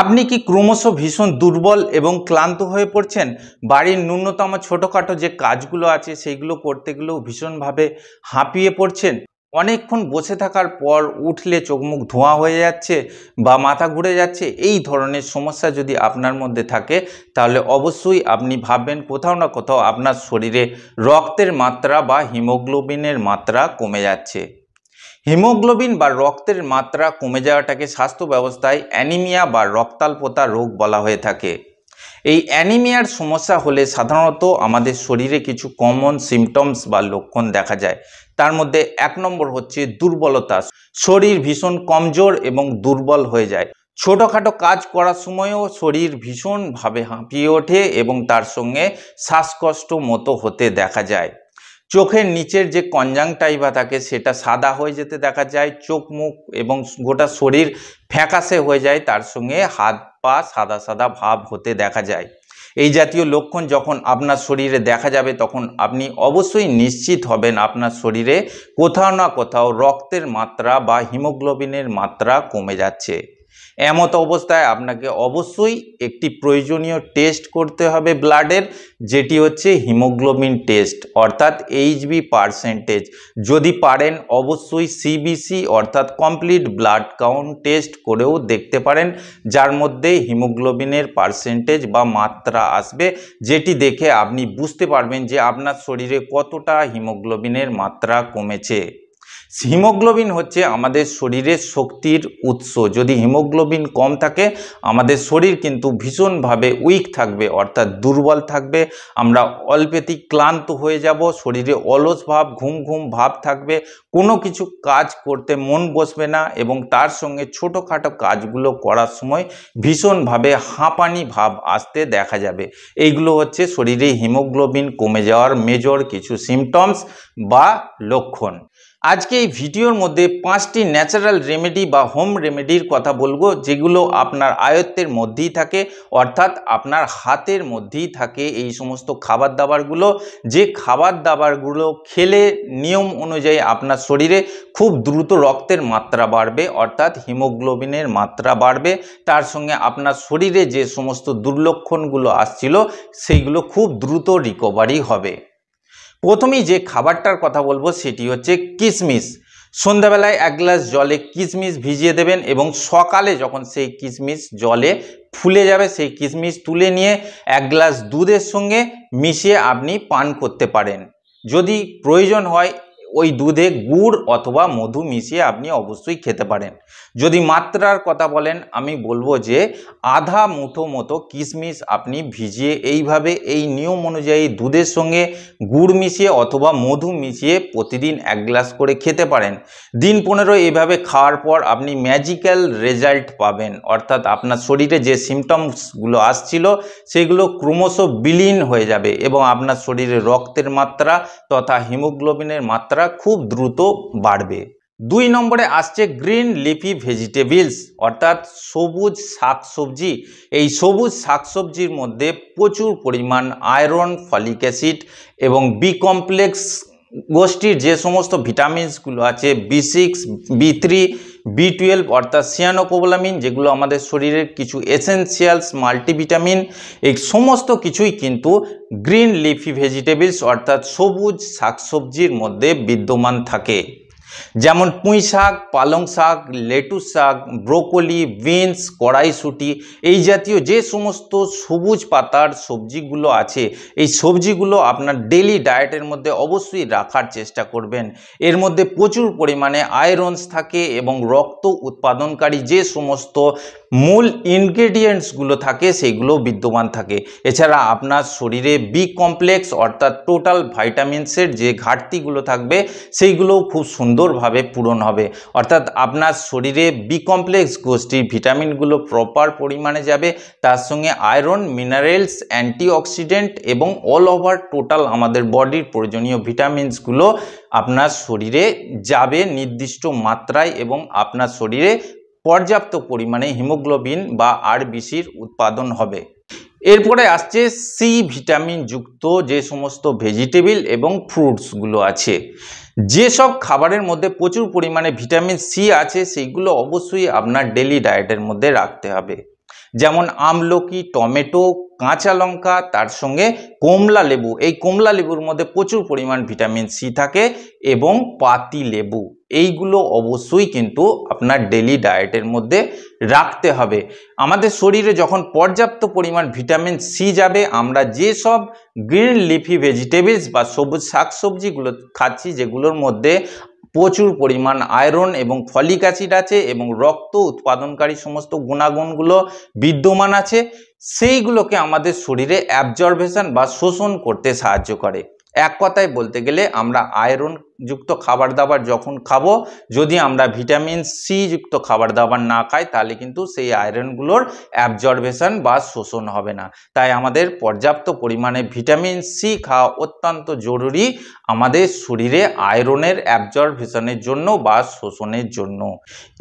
আপনি কি ক্রমশ ভীষণ দুর্বল এবং ক্লান্ত হয়ে পড়ছেন বাড়ির ন্যূনতম ছোটোখাটো যে কাজগুলো আছে সেইগুলো করতে গেলেও ভীষণভাবে হাঁপিয়ে পড়ছেন অনেকক্ষণ বসে থাকার পর উঠলে চোখ মুখ ধোঁয়া হয়ে যাচ্ছে বা মাথা ঘুরে যাচ্ছে এই ধরনের সমস্যা যদি আপনার মধ্যে থাকে তাহলে অবশ্যই আপনি ভাববেন কোথাও না কোথাও আপনার শরীরে রক্তের মাত্রা বা হিমোগ্লোবিনের মাত্রা কমে যাচ্ছে হিমোগ্লোবিন বা রক্তের মাত্রা কমে যাওয়াটাকে স্বাস্থ্য ব্যবস্থায় অ্যানিমিয়া বা রক্তাল্পতা রোগ বলা হয়ে থাকে এই অ্যানিমিয়ার সমস্যা হলে সাধারণত আমাদের শরীরে কিছু কমন সিমটমস বা লক্ষণ দেখা যায় তার মধ্যে এক নম্বর হচ্ছে দুর্বলতা শরীর ভীষণ কমজোর এবং দুর্বল হয়ে যায় ছোটোখাটো কাজ করার সময়ও শরীর ভীষণভাবে হাঁপিয়ে ওঠে এবং তার সঙ্গে শ্বাসকষ্ট মতো হতে দেখা যায় চোখের নিচের যে কনজাংটাইভা থাকে সেটা সাদা হয়ে যেতে দেখা যায় চোখ মুখ এবং গোটা শরীর ফ্যাকাশে হয়ে যায় তার সঙ্গে হাত পা সাদা সাদা ভাব হতে দেখা যায় এই জাতীয় লক্ষণ যখন আপনার শরীরে দেখা যাবে তখন আপনি অবশ্যই নিশ্চিত হবেন আপনার শরীরে কোথাও না কোথাও রক্তের মাত্রা বা হিমোগ্লোবিনের মাত্রা কমে যাচ্ছে এমত অবস্থায় আপনাকে অবশ্যই একটি প্রয়োজনীয় টেস্ট করতে হবে ব্লাডের যেটি হচ্ছে হিমোগ্লোবিন টেস্ট অর্থাৎ এইচবি পার্সেন্টেজ যদি পারেন অবশ্যই সিবিসি অর্থাৎ কমপ্লিট ব্লাড কাউন্ট টেস্ট করেও দেখতে পারেন যার মধ্যে হিমোগ্লোবিনের পার্সেন্টেজ বা মাত্রা আসবে যেটি দেখে আপনি বুঝতে পারবেন যে আপনার শরীরে কতটা হিমোগ্লোবিনের মাত্রা কমেছে হিমোগ্লোবিন হচ্ছে আমাদের শরীরের শক্তির উৎস যদি হিমোগ্লোবিন কম থাকে আমাদের শরীর কিন্তু ভীষণভাবে উইক থাকবে অর্থাৎ দুর্বল থাকবে আমরা অল্পেতি ক্লান্ত হয়ে যাব শরীরে অলস ভাব ঘুম ঘুম ভাব থাকবে কোনো কিছু কাজ করতে মন বসবে না এবং তার সঙ্গে ছোটোখাটো কাজগুলো করার সময় ভীষণভাবে হাঁপানি ভাব আসতে দেখা যাবে এইগুলো হচ্ছে শরীরে হিমোগ্লোবিন কমে যাওয়ার মেজর কিছু সিমটমস বা লক্ষণ আজকে এই ভিডিওর মধ্যে পাঁচটি ন্যাচারাল রেমেডি বা হোম রেমেডির কথা বলবো যেগুলো আপনার আয়ত্তের মধ্যেই থাকে অর্থাৎ আপনার হাতের মধ্যেই থাকে এই সমস্ত খাবার দাবারগুলো যে খাবার দাবারগুলো খেলে নিয়ম অনুযায়ী আপনার শরীরে খুব দ্রুত রক্তের মাত্রা বাড়বে অর্থাৎ হিমোগ্লোবিনের মাত্রা বাড়বে তার সঙ্গে আপনার শরীরে যে সমস্ত দুর্লক্ষণগুলো আসছিল সেইগুলো খুব দ্রুত রিকভারি হবে প্রথমেই যে খাবারটার কথা বলবো সেটি হচ্ছে কিশমিশ সন্ধ্যাবেলায় এক গ্লাস জলে কিশমিশ ভিজিয়ে দেবেন এবং সকালে যখন সেই কিশমিশ জলে ফুলে যাবে সেই কিশমিশ তুলে নিয়ে এক গ্লাস দুধের সঙ্গে মিশিয়ে আপনি পান করতে পারেন যদি প্রয়োজন হয় ওই দুধে গুড় অথবা মধু মিশিয়ে আপনি অবশ্যই খেতে পারেন যদি মাত্রার কথা বলেন আমি বলবো যে আধা মুঠো মতো কিশমিশ আপনি ভিজিয়ে এইভাবে এই নিয়ম অনুযায়ী দুধের সঙ্গে গুড় মিশিয়ে অথবা মধু মিশিয়ে প্রতিদিন এক গ্লাস করে খেতে পারেন দিন পনেরো এইভাবে খাওয়ার পর আপনি ম্যাজিক্যাল রেজাল্ট পাবেন অর্থাৎ আপনার শরীরে যে সিমটমসগুলো আসছিল সেগুলো ক্রমশ বিলীন হয়ে যাবে এবং আপনার শরীরে রক্তের মাত্রা তথা হিমোগ্লোবিনের মাত্রা করা খুব দ্রুত বাড়বে দুই নম্বরে আসছে গ্রিন লিফি ভেজিটেবলস অর্থাৎ সবুজ শাকসবজি এই সবুজ শাকসবজির মধ্যে প্রচুর পরিমাণ আয়রন ফলিক অ্যাসিড এবং বি কমপ্লেক্স গোষ্ঠীর যে সমস্ত ভিটামিনসগুলো আছে B six B three B twelve অর্থাৎ সিয়ানোকোবলামিন যেগুলো আমাদের শরীরের কিছু এসেন্সিয়ালস মাল্টিভিটামিন এই সমস্ত কিছুই কিন্তু গ্রিন লিফি ভেজিটেবলস অর্থাৎ সবুজ শাকসবজির মধ্যে বিদ্যমান থাকে যেমন পুঁই শাক পালং শাক লেটুস শাক ব্রোকলি বিনস কড়াইশুটি এই জাতীয় যে সমস্ত সবুজ পাতার সবজিগুলো আছে এই সবজিগুলো আপনার ডেলি ডায়েটের মধ্যে অবশ্যই রাখার চেষ্টা করবেন এর মধ্যে প্রচুর পরিমাণে আয়রনস থাকে এবং রক্ত উৎপাদনকারী যে সমস্ত মূল ইনগ্রেডিয়েন্টসগুলো থাকে সেগুলো বিদ্যমান থাকে এছাড়া আপনার শরীরে বি কমপ্লেক্স অর্থাৎ টোটাল ভাইটামিনসের যে ঘাটতিগুলো থাকবে সেইগুলোও খুব সুন্দর সুন্দরভাবে পূরণ হবে অর্থাৎ আপনার শরীরে বি কমপ্লেক্স গোষ্ঠীর ভিটামিনগুলো প্রপার পরিমাণে যাবে তার সঙ্গে আয়রন মিনারেলস অ্যান্টিঅক্সিডেন্ট এবং অল ওভার টোটাল আমাদের বডির প্রয়োজনীয় ভিটামিনসগুলো আপনার শরীরে যাবে নির্দিষ্ট মাত্রায় এবং আপনার শরীরে পর্যাপ্ত পরিমাণে হিমোগ্লোবিন বা আরবিসির উৎপাদন হবে এরপরে আসছে সি ভিটামিন যুক্ত যে সমস্ত ভেজিটেবিল এবং ফ্রুটসগুলো আছে যেসব খাবারের মধ্যে প্রচুর পরিমাণে ভিটামিন সি আছে সেইগুলো অবশ্যই আপনার ডেলি ডায়েটের মধ্যে রাখতে হবে যেমন আমলকি টমেটো কাঁচা লঙ্কা তার সঙ্গে কমলা লেবু এই কমলা লেবুর মধ্যে প্রচুর পরিমাণ ভিটামিন সি থাকে এবং পাতি লেবু এইগুলো অবশ্যই কিন্তু আপনার ডেলি ডায়েটের মধ্যে রাখতে হবে আমাদের শরীরে যখন পর্যাপ্ত পরিমাণ ভিটামিন সি যাবে আমরা যে সব গ্রিন লিফি ভেজিটেবলস বা সবুজ শাকসবজিগুলো খাচ্ছি যেগুলোর মধ্যে প্রচুর পরিমাণ আয়রন এবং ফলিক অ্যাসিড আছে এবং রক্ত উৎপাদনকারী সমস্ত গুণাগুণগুলো বিদ্যমান আছে সেইগুলোকে আমাদের শরীরে অ্যাবজর্ভেশন বা শোষণ করতে সাহায্য করে এক কথায় বলতে গেলে আমরা আয়রন যুক্ত খাবার দাবার যখন খাবো যদি আমরা ভিটামিন সি যুক্ত খাবার দাবার না খাই তাহলে কিন্তু সেই আয়রনগুলোর অ্যাবজর্বেশন বা শোষণ হবে না তাই আমাদের পর্যাপ্ত পরিমাণে ভিটামিন সি খাওয়া অত্যন্ত জরুরি আমাদের শরীরে আয়রনের অ্যাবজর্বেশনের জন্য বা শোষণের জন্য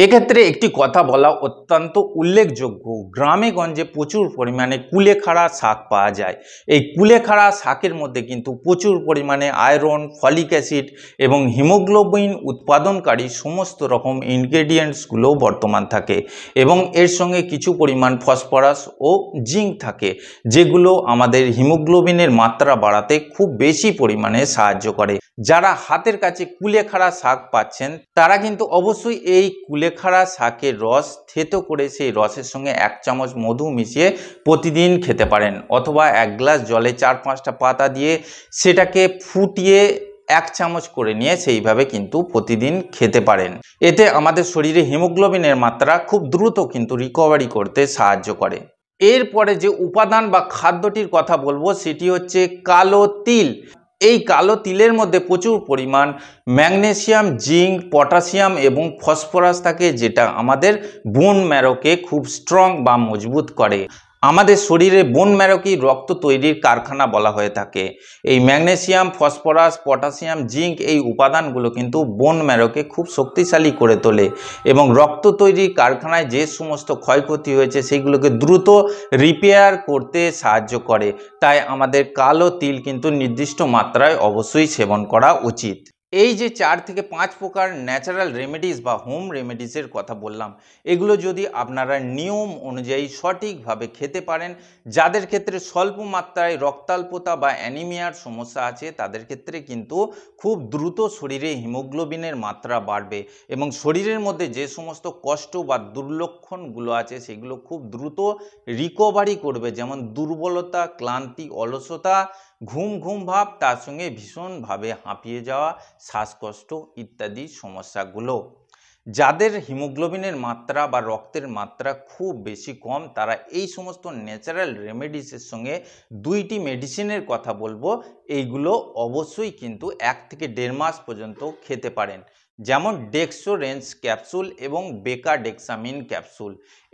এক্ষেত্রে একটি কথা বলা অত্যন্ত উল্লেখযোগ্য গ্রামে গঞ্জে প্রচুর পরিমাণে কুলেখাড়া শাক পাওয়া যায় এই কুলেখাড়া শাকের মধ্যে কিন্তু প্রচুর পরিমাণে আয়রন ফলিক অ্যাসিড এবং হিমোগ্লোবিন উৎপাদনকারী সমস্ত রকম ইনগ্রেডিয়েন্টসগুলো বর্তমান থাকে এবং এর সঙ্গে কিছু পরিমাণ ফসফরাস ও জিঙ্ক থাকে যেগুলো আমাদের হিমোগ্লোবিনের মাত্রা বাড়াতে খুব বেশি পরিমাণে সাহায্য করে যারা হাতের কাছে কুলেখাড়া শাক পাচ্ছেন তারা কিন্তু অবশ্যই এই কুলেখাড়া শাকের রস থেতো করে সেই রসের সঙ্গে এক চামচ মধু মিশিয়ে প্রতিদিন খেতে পারেন অথবা এক গ্লাস জলে চার পাঁচটা পাতা দিয়ে সেটাকে ফুটিয়ে এক চামচ করে নিয়ে সেইভাবে কিন্তু প্রতিদিন খেতে পারেন এতে আমাদের শরীরে হিমোগ্লোবিনের মাত্রা খুব দ্রুত কিন্তু রিকভারি করতে সাহায্য করে এরপরে যে উপাদান বা খাদ্যটির কথা বলবো সেটি হচ্ছে কালো তিল এই কালো তিলের মধ্যে প্রচুর পরিমাণ ম্যাগনেসিয়াম জিঙ্ক পটাশিয়াম এবং ফসফরাস থাকে যেটা আমাদের বোন ম্যারোকে খুব স্ট্রং বা মজবুত করে আমাদের শরীরে বোন ম্যারকি রক্ত তৈরির কারখানা বলা হয়ে থাকে এই ম্যাগনেসিয়াম ফসফরাস পটাশিয়াম জিঙ্ক এই উপাদানগুলো কিন্তু বোন ম্যারোকে খুব শক্তিশালী করে তোলে এবং রক্ত তৈরির কারখানায় যে সমস্ত ক্ষয়ক্ষতি হয়েছে সেইগুলোকে দ্রুত রিপেয়ার করতে সাহায্য করে তাই আমাদের কালো তিল কিন্তু নির্দিষ্ট মাত্রায় অবশ্যই সেবন করা উচিত এই যে চার থেকে পাঁচ প্রকার ন্যাচারাল রেমেডিস বা হোম রেমেডিসের কথা বললাম এগুলো যদি আপনারা নিয়ম অনুযায়ী সঠিকভাবে খেতে পারেন যাদের ক্ষেত্রে স্বল্প মাত্রায় রক্তাল্পতা বা অ্যানিমিয়ার সমস্যা আছে তাদের ক্ষেত্রে কিন্তু খুব দ্রুত শরীরে হিমোগ্লোবিনের মাত্রা বাড়বে এবং শরীরের মধ্যে যে সমস্ত কষ্ট বা দুর্লক্ষণগুলো আছে সেগুলো খুব দ্রুত রিকভারি করবে যেমন দুর্বলতা ক্লান্তি অলসতা ঘুম ঘুম ভাব তার সঙ্গে ভীষণভাবে হাঁপিয়ে যাওয়া শ্বাসকষ্ট ইত্যাদি সমস্যাগুলো যাদের হিমোগ্লোবিনের মাত্রা বা রক্তের মাত্রা খুব বেশি কম তারা এই সমস্ত ন্যাচারাল রেমেডিসের সঙ্গে দুইটি মেডিসিনের কথা বলবো এইগুলো অবশ্যই কিন্তু এক থেকে দেড় মাস পর্যন্ত খেতে পারেন যেমন ডেক্সোরেন্স ক্যাপসুল এবং বেকা ডেক্সামিন ক্যাপসুল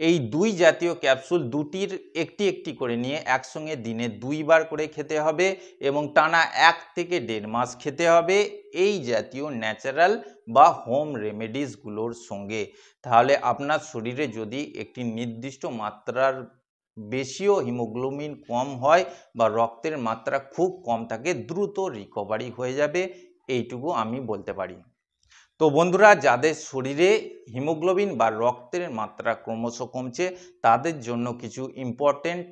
এই দুই জাতীয় ক্যাপসুল দুটির একটি একটি করে নিয়ে একসঙ্গে দিনে দুইবার করে খেতে হবে এবং টানা এক থেকে দেড় মাস খেতে হবে এই জাতীয় ন্যাচারাল বা হোম রেমেডিসগুলোর সঙ্গে তাহলে আপনার শরীরে যদি একটি নির্দিষ্ট মাত্রার বেশিও হিমোগ্লোবিন কম হয় বা রক্তের মাত্রা খুব কম থাকে দ্রুত রিকভারি হয়ে যাবে এইটুকু আমি বলতে পারি তো বন্ধুরা যাদের শরীরে হিমোগ্লোবিন বা রক্তের মাত্রা ক্রমশ কমছে তাদের জন্য কিছু ইম্পর্টেন্ট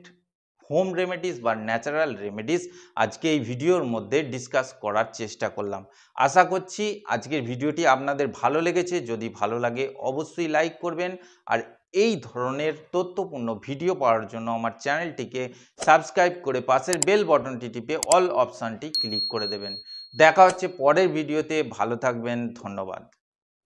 হোম রেমেডিস বা ন্যাচারাল রেমেডিস আজকে এই ভিডিওর মধ্যে ডিসকাস করার চেষ্টা করলাম আশা করছি আজকের ভিডিওটি আপনাদের ভালো লেগেছে যদি ভালো লাগে অবশ্যই লাইক করবেন আর এই ধরনের তথ্যপূর্ণ ভিডিও পাওয়ার জন্য আমার চ্যানেলটিকে সাবস্ক্রাইব করে পাশের বেল বটনটি টিপে অল অপশানটি ক্লিক করে দেবেন দেখা হচ্ছে পরের ভিডিওতে ভালো থাকবেন ধন্যবাদ